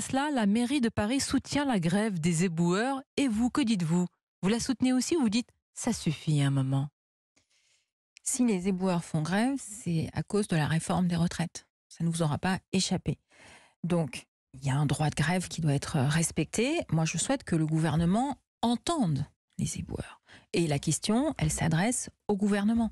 cela, la mairie de Paris soutient la grève des éboueurs. Et vous, que dites-vous Vous la soutenez aussi ou vous dites ça suffit un moment Si les éboueurs font grève, c'est à cause de la réforme des retraites. Ça ne vous aura pas échappé. Donc, il y a un droit de grève qui doit être respecté. Moi, je souhaite que le gouvernement entende les éboueurs. Et la question, elle s'adresse au gouvernement.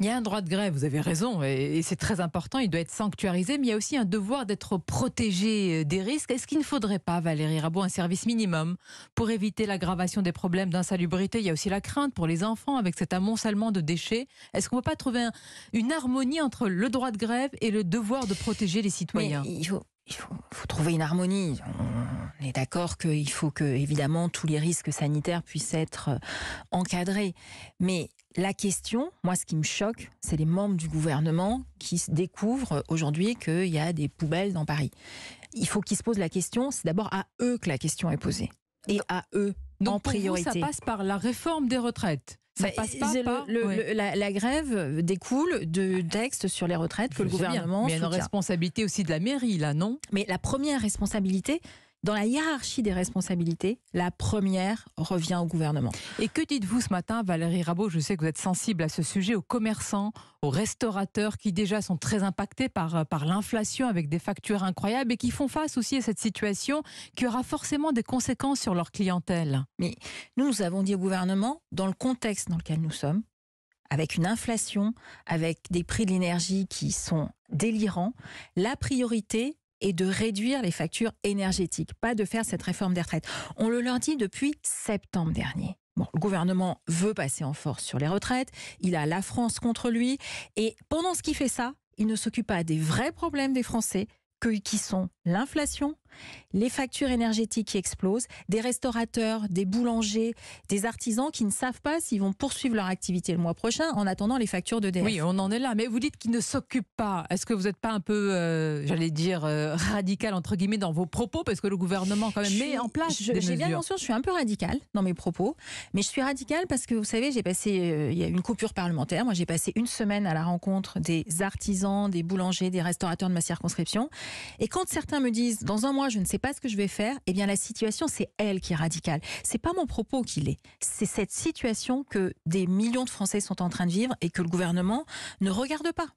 Il y a un droit de grève, vous avez raison, et c'est très important, il doit être sanctuarisé, mais il y a aussi un devoir d'être protégé euh, des risques. Est-ce qu'il ne faudrait pas, Valérie Rabot, un service minimum pour éviter l'aggravation des problèmes d'insalubrité Il y a aussi la crainte pour les enfants avec cet amoncellement de déchets. Est-ce qu'on ne peut pas trouver une harmonie entre le droit de grève et le devoir de protéger les citoyens il faut, trouver une harmonie. On est d'accord qu'il faut que, évidemment, tous les risques sanitaires puissent être euh, encadrés. Mais la question, moi, ce qui me choque, c'est les membres du gouvernement qui découvrent aujourd'hui qu'il y a des poubelles dans Paris. Il faut qu'ils se posent la question. C'est d'abord à eux que la question est posée. Et à eux, Donc en priorité. ça passe par la réforme des retraites ça pas, la, grève découle de textes sur les retraites que le gouvernement. Mais il a une responsabilité aussi de la mairie, là, non Mais la première responsabilité, dans la hiérarchie des responsabilités, la première revient au gouvernement. Et que dites-vous ce matin, Valérie Rabault Je sais que vous êtes sensible à ce sujet, aux commerçants, aux restaurateurs qui déjà sont très impactés par, euh, par l'inflation avec des factures incroyables et qui font face aussi à cette situation qui aura forcément des conséquences sur leur clientèle. Mais nous, nous avons dit au gouvernement, dans le contexte dans lequel nous sommes, avec une inflation, avec des prix de l'énergie qui sont délirants, la priorité, et de réduire les factures énergétiques, pas de faire cette réforme des retraites. On le leur dit depuis septembre dernier. Bon, le gouvernement veut passer en force sur les retraites, il a la France contre lui, et pendant ce qu'il fait ça, il ne s'occupe pas des vrais problèmes des Français, que, qui sont l'inflation, les factures énergétiques qui explosent, des restaurateurs, des boulangers, des artisans qui ne savent pas s'ils vont poursuivre leur activité le mois prochain en attendant les factures de DF. Oui, on en est là. Mais vous dites qu'ils ne s'occupent pas. Est-ce que vous n'êtes pas un peu, euh, j'allais dire, euh, radical entre guillemets dans vos propos parce que le gouvernement quand même met en place J'ai bien conscience, je suis un peu radical dans mes propos, mais je suis radical parce que vous savez, j'ai passé, euh, il y a une coupure parlementaire. Moi, j'ai passé une semaine à la rencontre des artisans, des boulangers, des restaurateurs de ma circonscription, et quand certains me disent dans un mois je ne sais pas ce que je vais faire, et eh bien la situation c'est elle qui est radicale. C'est pas mon propos qui l'est, c'est cette situation que des millions de Français sont en train de vivre et que le gouvernement ne regarde pas.